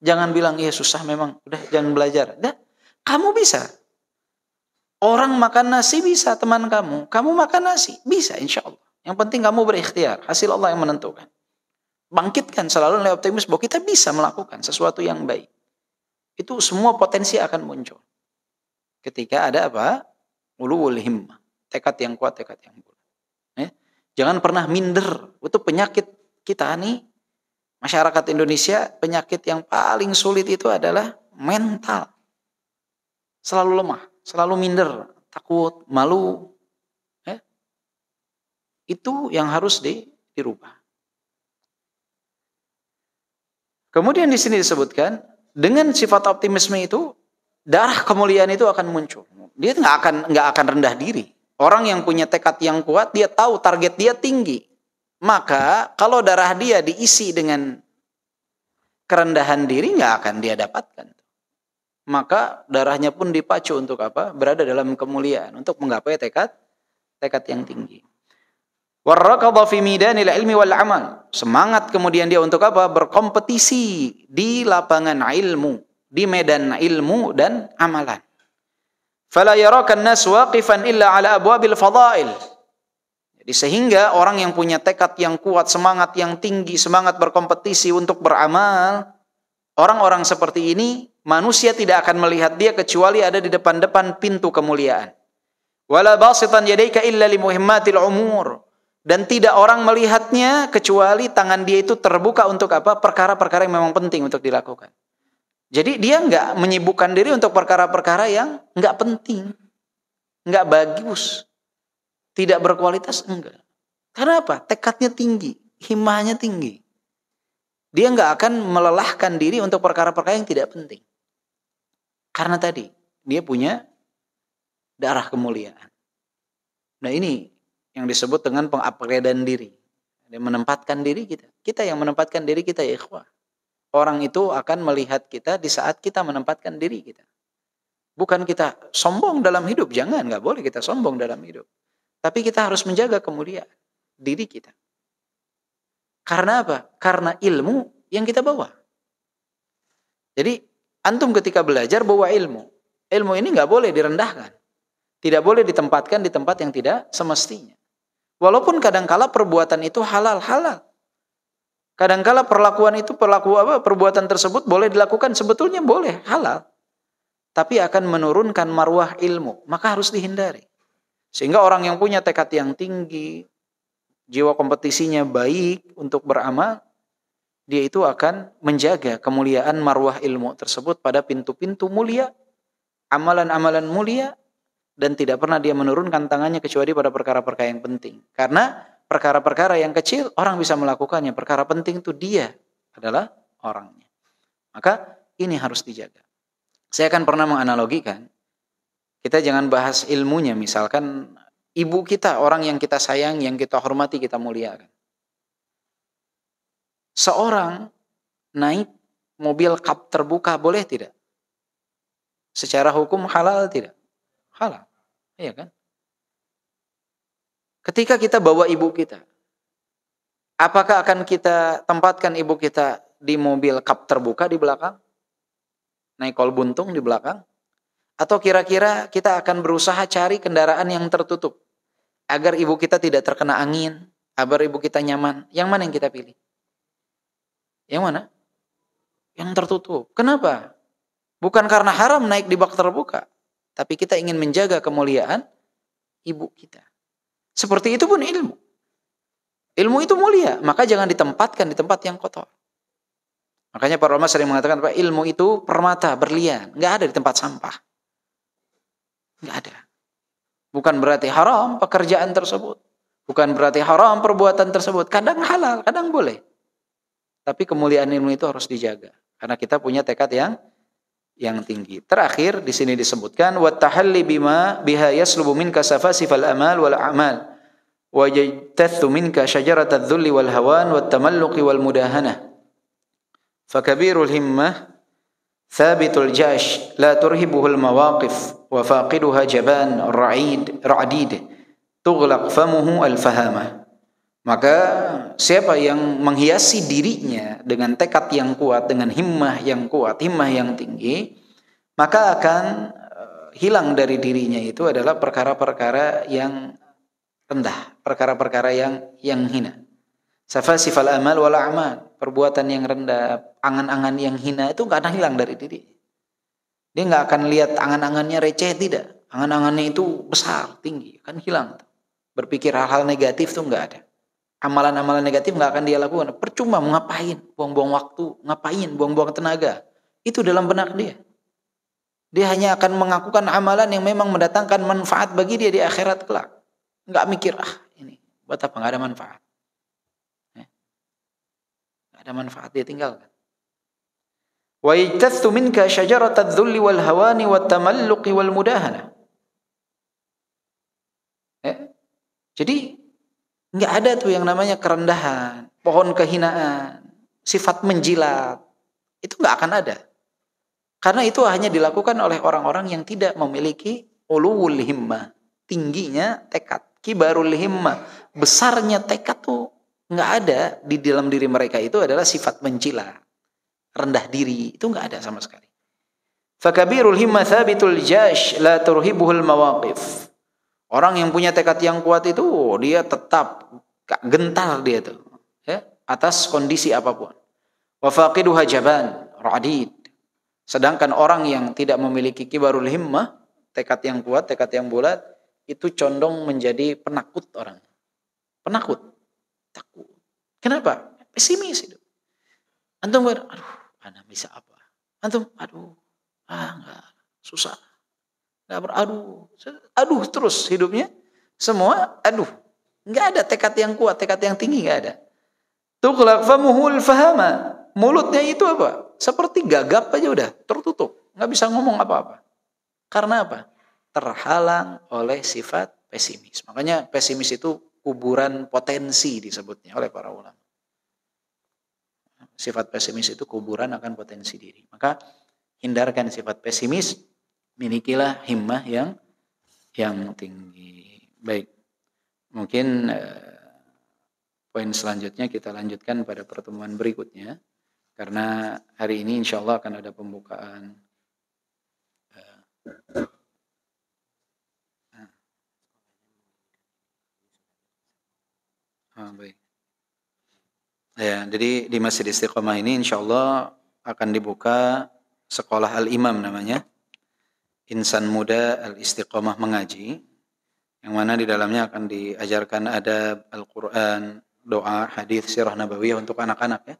jangan bilang iya susah memang, udah jangan belajar. Dah, kamu bisa. Orang makan nasi bisa teman kamu, kamu makan nasi bisa insya Allah. Yang penting kamu berikhtiar, hasil Allah yang menentukan. Bangkitkan selalu nilai optimis bahwa kita bisa melakukan sesuatu yang baik. Itu semua potensi akan muncul. Ketika ada apa? Uluwul himmah. Tekad yang kuat, tekad yang buruk. Jangan pernah minder. Itu penyakit kita nih. Masyarakat Indonesia penyakit yang paling sulit itu adalah mental. Selalu lemah, selalu minder, takut, malu. Ya. Itu yang harus di, dirubah. Kemudian di sini disebutkan dengan sifat optimisme itu darah kemuliaan itu akan muncul. Dia nggak akan nggak akan rendah diri. Orang yang punya tekad yang kuat, dia tahu target dia tinggi. Maka kalau darah dia diisi dengan kerendahan diri, nggak akan dia dapatkan. Maka darahnya pun dipacu untuk apa? Berada dalam kemuliaan, untuk menggapai tekad tekad yang tinggi. ilmi wal amal. Semangat kemudian dia untuk apa? Berkompetisi di lapangan ilmu, di medan ilmu dan amalan fala yaraka nas waqifan illa ala abwabil fadail. Jadi sehingga orang yang punya tekad yang kuat, semangat yang tinggi, semangat berkompetisi untuk beramal, orang-orang seperti ini manusia tidak akan melihat dia kecuali ada di depan-depan pintu kemuliaan. Wala basitan yadaika illa limuhimmatil umur. Dan tidak orang melihatnya kecuali tangan dia itu terbuka untuk apa? Perkara-perkara yang memang penting untuk dilakukan. Jadi dia nggak menyibukkan diri untuk perkara-perkara yang nggak penting, nggak bagus, tidak berkualitas enggak. Karena apa? Tekadnya tinggi, himahnya tinggi. Dia nggak akan melelahkan diri untuk perkara-perkara yang tidak penting. Karena tadi dia punya darah kemuliaan. Nah ini yang disebut dengan pengupgradean diri. Dia menempatkan diri kita. Kita yang menempatkan diri kita ya ikhwah orang itu akan melihat kita di saat kita menempatkan diri kita. Bukan kita sombong dalam hidup, jangan, nggak boleh kita sombong dalam hidup. Tapi kita harus menjaga kemuliaan diri kita. Karena apa? Karena ilmu yang kita bawa. Jadi antum ketika belajar bawa ilmu. Ilmu ini nggak boleh direndahkan. Tidak boleh ditempatkan di tempat yang tidak semestinya. Walaupun kadangkala perbuatan itu halal-halal. Kadangkala perlakuan itu perlaku apa perbuatan tersebut boleh dilakukan sebetulnya boleh halal. Tapi akan menurunkan marwah ilmu, maka harus dihindari. Sehingga orang yang punya tekad yang tinggi, jiwa kompetisinya baik untuk beramal, dia itu akan menjaga kemuliaan marwah ilmu tersebut pada pintu-pintu mulia, amalan-amalan mulia dan tidak pernah dia menurunkan tangannya kecuali pada perkara-perkara yang penting. Karena perkara-perkara yang kecil orang bisa melakukannya, perkara penting itu dia adalah orangnya. Maka ini harus dijaga. Saya akan pernah menganalogikan kita jangan bahas ilmunya misalkan ibu kita, orang yang kita sayang, yang kita hormati, kita muliakan. Seorang naik mobil kap terbuka boleh tidak? Secara hukum halal tidak? Halal. Iya kan? Ketika kita bawa ibu kita, apakah akan kita tempatkan ibu kita di mobil kap terbuka di belakang? Naik kol buntung di belakang? Atau kira-kira kita akan berusaha cari kendaraan yang tertutup agar ibu kita tidak terkena angin, agar ibu kita nyaman. Yang mana yang kita pilih? Yang mana? Yang tertutup. Kenapa? Bukan karena haram naik di bak terbuka, tapi kita ingin menjaga kemuliaan ibu kita. Seperti itu pun ilmu. Ilmu itu mulia, maka jangan ditempatkan di tempat yang kotor. Makanya para ulama sering mengatakan apa? Ilmu itu permata, berlian, nggak ada di tempat sampah. Nggak ada. Bukan berarti haram pekerjaan tersebut. Bukan berarti haram perbuatan tersebut. Kadang halal, kadang boleh. Tapi kemuliaan ilmu itu harus dijaga. Karena kita punya tekad yang yang tinggi. Terakhir di sini disebutkan wa tahalli bima biha yaslubu minka safasifal amal wal a'mal wa yajtathu minka syajaratadh dhulli wal hawan wat tamalluqi wal mudahanah. Fakabirul himmah thabitul jash la turhibuhu al mawaqif wa faqiduha jaban ra'id ra'did tughlaq famuhu al fahamah. Maka siapa yang menghiasi dirinya dengan tekad yang kuat, dengan himmah yang kuat, himmah yang tinggi, maka akan eh, hilang dari dirinya itu adalah perkara-perkara yang rendah, perkara-perkara yang yang hina. Sifat-sifat amal wal amal, perbuatan yang rendah, angan-angan yang hina itu nggak akan hilang dari diri. Dia nggak akan lihat angan-angannya receh tidak, angan-angannya itu besar, tinggi, kan hilang. Berpikir hal-hal negatif tuh nggak ada amalan-amalan negatif nggak akan dia lakukan. Percuma ngapain? Buang-buang waktu, ngapain? Buang-buang tenaga. Itu dalam benak dia. Dia hanya akan mengakukan amalan yang memang mendatangkan manfaat bagi dia di akhirat kelak. Nggak mikir ah ini buat apa nggak ada manfaat. Ya. Nggak ada manfaat dia tinggalkan. wal hawani ya. Jadi Nggak ada tuh yang namanya kerendahan, pohon kehinaan, sifat menjilat. Itu nggak akan ada. Karena itu hanya dilakukan oleh orang-orang yang tidak memiliki uluwul himmah. Tingginya tekad. Kibarul himmah. Besarnya tekad tuh nggak ada di dalam diri mereka itu adalah sifat mencila. Rendah diri. Itu nggak ada sama sekali. Fakabirul himmah thabitul jash la turhibuhul mawaqif. Orang yang punya tekad yang kuat itu oh, dia tetap gentar dia tuh ya, atas kondisi apapun. Wa faqidu hajaban radid. Sedangkan orang yang tidak memiliki kibarul himmah, tekad yang kuat, tekad yang bulat, itu condong menjadi penakut orang. Penakut. Takut. Kenapa? Pesimis itu. Antum aduh, mana bisa apa? Antum, aduh, ah enggak, susah. Gak beraduh. Aduh terus hidupnya. Semua aduh. Nggak ada tekad yang kuat, tekad yang tinggi nggak ada. Tughlaq famuhul fahama. Mulutnya itu apa? Seperti gagap aja udah, tertutup. Nggak bisa ngomong apa-apa. Karena apa? Terhalang oleh sifat pesimis. Makanya pesimis itu kuburan potensi disebutnya oleh para ulama. Sifat pesimis itu kuburan akan potensi diri. Maka hindarkan sifat pesimis milikilah himmah yang yang tinggi. Baik. Mungkin eh, poin selanjutnya kita lanjutkan pada pertemuan berikutnya karena hari ini insya Allah akan ada pembukaan eh, Ah, baik. Ya, jadi di Masjid Istiqomah ini insya Allah akan dibuka sekolah Al-Imam namanya insan muda al-istiqomah mengaji yang mana di dalamnya akan diajarkan ada Al-Qur'an, doa, hadis, sirah nabawiyah untuk anak-anak ya.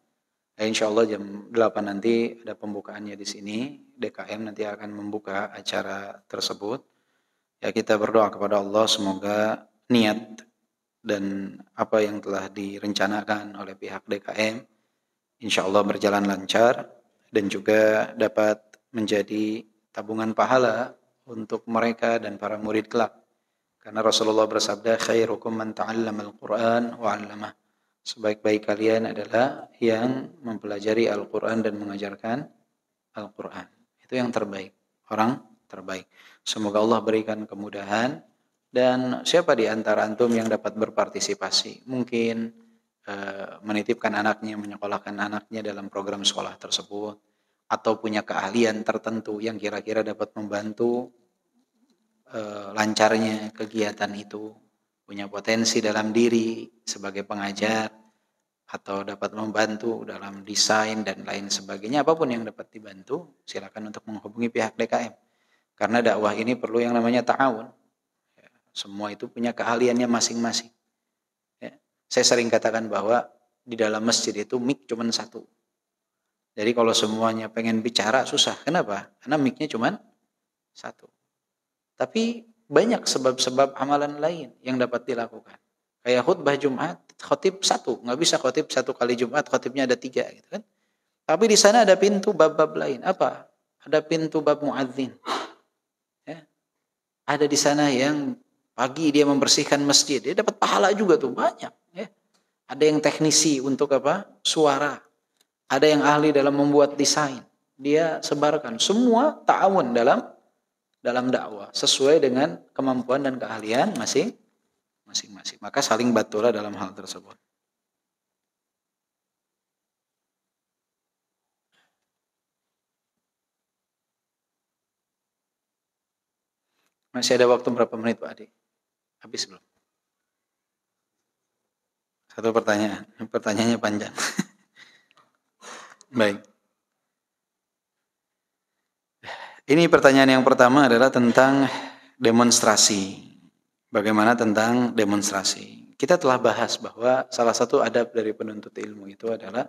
insya Allah jam 8 nanti ada pembukaannya di sini. DKM nanti akan membuka acara tersebut. Ya kita berdoa kepada Allah semoga niat dan apa yang telah direncanakan oleh pihak DKM insya Allah berjalan lancar dan juga dapat menjadi tabungan pahala untuk mereka dan para murid kelak. Karena Rasulullah bersabda, khairukum man ta'allama al-Quran wa Sebaik-baik kalian adalah yang mempelajari Al-Quran dan mengajarkan Al-Quran. Itu yang terbaik, orang terbaik. Semoga Allah berikan kemudahan dan siapa di antara antum yang dapat berpartisipasi? Mungkin eh, menitipkan anaknya, menyekolahkan anaknya dalam program sekolah tersebut atau punya keahlian tertentu yang kira-kira dapat membantu e, lancarnya kegiatan itu, punya potensi dalam diri sebagai pengajar atau dapat membantu dalam desain dan lain sebagainya, apapun yang dapat dibantu, silakan untuk menghubungi pihak DKM. Karena dakwah ini perlu yang namanya ta'awun. Ya, semua itu punya keahliannya masing-masing. Ya, saya sering katakan bahwa di dalam masjid itu mik cuma satu, jadi kalau semuanya pengen bicara susah. Kenapa? Karena mic cuma satu. Tapi banyak sebab-sebab amalan lain yang dapat dilakukan. Kayak khutbah Jumat, khotib satu. Nggak bisa khotib satu kali Jumat, khotibnya ada tiga gitu kan. Tapi di sana ada pintu bab-bab lain. Apa? Ada pintu bab muadzin. Ya. Ada di sana yang pagi dia membersihkan masjid. Dia dapat pahala juga tuh banyak. Ya. Ada yang teknisi untuk apa? Suara ada yang ahli dalam membuat desain. Dia sebarkan semua ta'awun dalam dalam dakwah sesuai dengan kemampuan dan keahlian masing masing Maka saling batulah dalam hal tersebut. Masih ada waktu berapa menit Pak Adi? Habis belum? Satu pertanyaan. Pertanyaannya panjang. <laughs> Baik. Ini pertanyaan yang pertama adalah tentang demonstrasi. Bagaimana tentang demonstrasi? Kita telah bahas bahwa salah satu adab dari penuntut ilmu itu adalah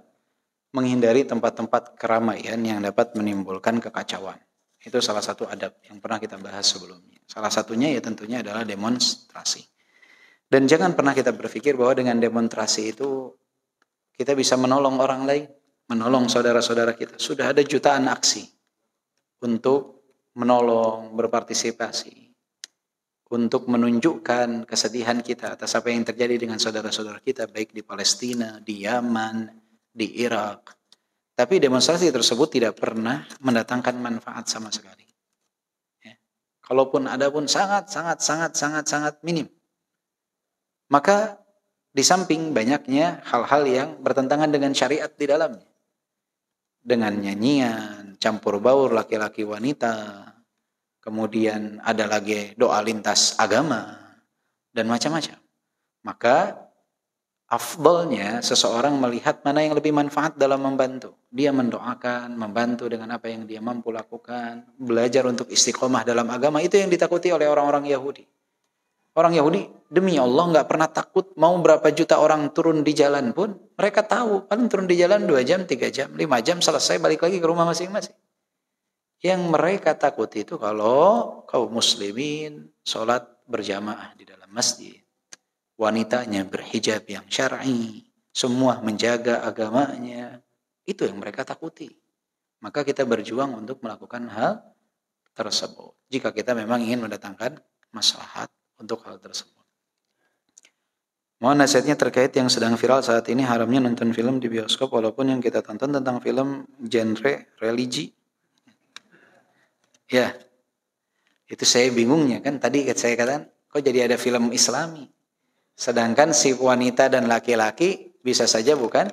menghindari tempat-tempat keramaian yang dapat menimbulkan kekacauan. Itu salah satu adab yang pernah kita bahas sebelumnya. Salah satunya ya tentunya adalah demonstrasi. Dan jangan pernah kita berpikir bahwa dengan demonstrasi itu kita bisa menolong orang lain menolong saudara-saudara kita. Sudah ada jutaan aksi untuk menolong, berpartisipasi, untuk menunjukkan kesedihan kita atas apa yang terjadi dengan saudara-saudara kita, baik di Palestina, di Yaman, di Irak. Tapi demonstrasi tersebut tidak pernah mendatangkan manfaat sama sekali. Ya. Kalaupun ada pun sangat, sangat, sangat, sangat, sangat minim. Maka di samping banyaknya hal-hal yang bertentangan dengan syariat di dalamnya dengan nyanyian, campur baur laki-laki wanita, kemudian ada lagi doa lintas agama, dan macam-macam. Maka afdolnya seseorang melihat mana yang lebih manfaat dalam membantu. Dia mendoakan, membantu dengan apa yang dia mampu lakukan, belajar untuk istiqomah dalam agama, itu yang ditakuti oleh orang-orang Yahudi. Orang Yahudi demi Allah nggak pernah takut mau berapa juta orang turun di jalan pun mereka tahu paling turun di jalan dua jam tiga jam lima jam selesai balik lagi ke rumah masing-masing. Yang mereka takut itu kalau kaum muslimin sholat berjamaah di dalam masjid, wanitanya berhijab yang syar'i, semua menjaga agamanya, itu yang mereka takuti. Maka kita berjuang untuk melakukan hal tersebut. Jika kita memang ingin mendatangkan maslahat untuk hal tersebut. Mohon nasihatnya terkait yang sedang viral saat ini haramnya nonton film di bioskop walaupun yang kita tonton tentang film genre religi. Ya, itu saya bingungnya kan tadi saya katakan kok jadi ada film islami. Sedangkan si wanita dan laki-laki bisa saja bukan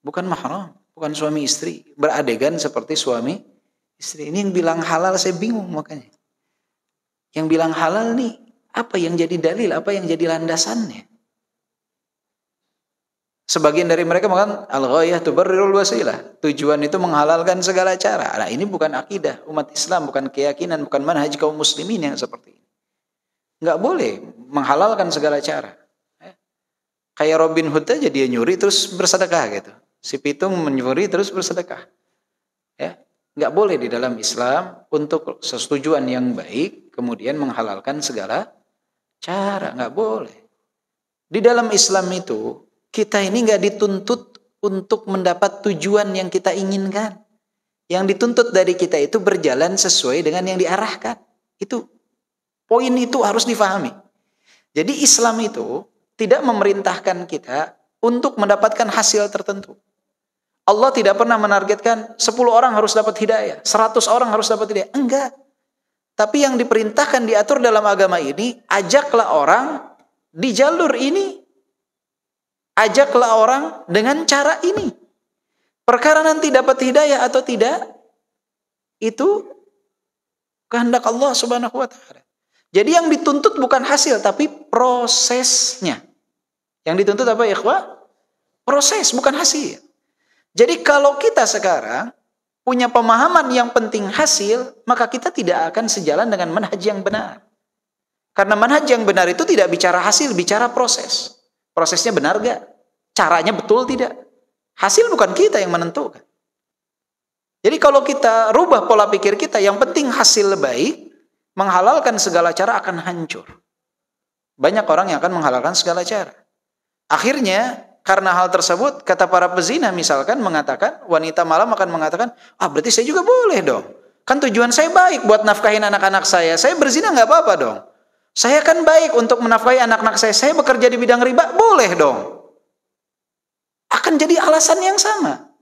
bukan mahram, bukan suami istri, beradegan seperti suami istri. Ini yang bilang halal saya bingung makanya. Yang bilang halal nih, apa yang jadi dalil, apa yang jadi landasannya? Sebagian dari mereka makan al-ghayah tubarrirul wasilah. Tujuan itu menghalalkan segala cara. Nah, ini bukan akidah umat Islam, bukan keyakinan, bukan manhaj kaum muslimin yang seperti ini. Nggak boleh menghalalkan segala cara. Ya. Kayak Robin Hood aja dia nyuri terus bersedekah gitu. Si Pitung menyuri terus bersedekah. Ya nggak boleh di dalam Islam untuk setujuan yang baik kemudian menghalalkan segala cara nggak boleh di dalam Islam itu kita ini nggak dituntut untuk mendapat tujuan yang kita inginkan yang dituntut dari kita itu berjalan sesuai dengan yang diarahkan itu poin itu harus difahami jadi Islam itu tidak memerintahkan kita untuk mendapatkan hasil tertentu Allah tidak pernah menargetkan 10 orang harus dapat hidayah, 100 orang harus dapat hidayah. Enggak. Tapi yang diperintahkan diatur dalam agama ini, ajaklah orang di jalur ini. Ajaklah orang dengan cara ini. Perkara nanti dapat hidayah atau tidak itu kehendak Allah Subhanahu wa taala. Jadi yang dituntut bukan hasil tapi prosesnya. Yang dituntut apa ikhwah? Proses bukan hasil. Jadi kalau kita sekarang punya pemahaman yang penting hasil, maka kita tidak akan sejalan dengan manhaj yang benar. Karena manhaj yang benar itu tidak bicara hasil, bicara proses. Prosesnya benar gak? Caranya betul tidak? Hasil bukan kita yang menentukan. Jadi kalau kita rubah pola pikir kita, yang penting hasil baik, menghalalkan segala cara akan hancur. Banyak orang yang akan menghalalkan segala cara. Akhirnya karena hal tersebut kata para pezina misalkan mengatakan wanita malam akan mengatakan ah berarti saya juga boleh dong kan tujuan saya baik buat nafkahin anak-anak saya saya berzina nggak apa-apa dong saya kan baik untuk menafkahi anak-anak saya saya bekerja di bidang riba boleh dong akan jadi alasan yang sama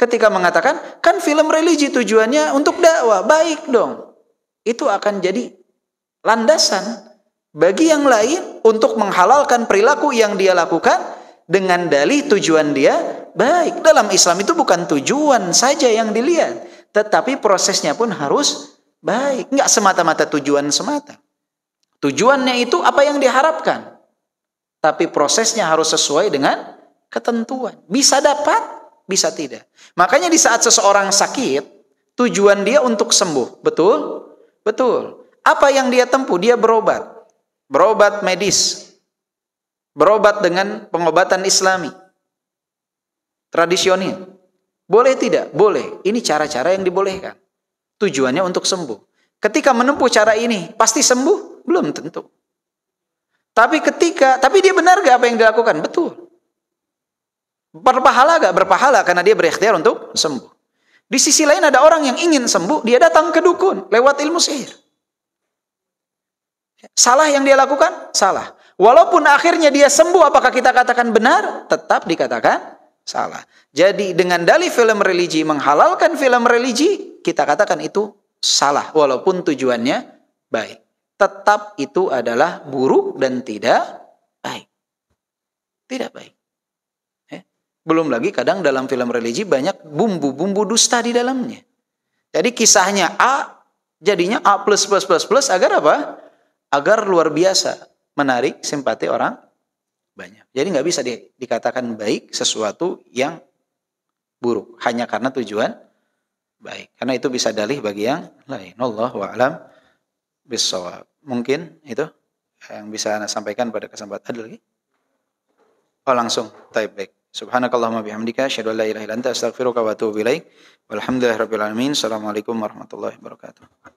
ketika mengatakan kan film religi tujuannya untuk dakwah baik dong itu akan jadi landasan bagi yang lain untuk menghalalkan perilaku yang dia lakukan dengan dalih tujuan dia baik. Dalam Islam itu bukan tujuan saja yang dilihat, tetapi prosesnya pun harus baik. Enggak semata-mata tujuan semata. Tujuannya itu apa yang diharapkan. Tapi prosesnya harus sesuai dengan ketentuan. Bisa dapat, bisa tidak. Makanya di saat seseorang sakit, tujuan dia untuk sembuh. Betul? Betul. Apa yang dia tempuh? Dia berobat. Berobat medis, berobat dengan pengobatan islami tradisional boleh tidak boleh ini cara-cara yang dibolehkan tujuannya untuk sembuh ketika menempuh cara ini pasti sembuh belum tentu tapi ketika tapi dia benar gak apa yang dilakukan betul berpahala gak berpahala karena dia berikhtiar untuk sembuh di sisi lain ada orang yang ingin sembuh dia datang ke dukun lewat ilmu sihir Salah yang dia lakukan? Salah. Walaupun akhirnya dia sembuh, apakah kita katakan benar? Tetap dikatakan salah. Jadi dengan dalih film religi menghalalkan film religi, kita katakan itu salah walaupun tujuannya baik. Tetap itu adalah buruk dan tidak baik. Tidak baik. Ya. Belum lagi kadang dalam film religi banyak bumbu-bumbu dusta di dalamnya. Jadi kisahnya A jadinya A plus plus plus plus agar apa? Agar luar biasa menarik simpati orang banyak. Jadi nggak bisa di, dikatakan baik sesuatu yang buruk hanya karena tujuan baik. Karena itu bisa dalih bagi yang lain. Allah wa alam bisawab. Mungkin itu yang bisa anda sampaikan pada kesempatan ada lagi. Oh langsung. Type back. Subhanakallahumma bihamdika asyhadu an la ilaha illa astaghfiruka Assalamualaikum warahmatullahi wabarakatuh.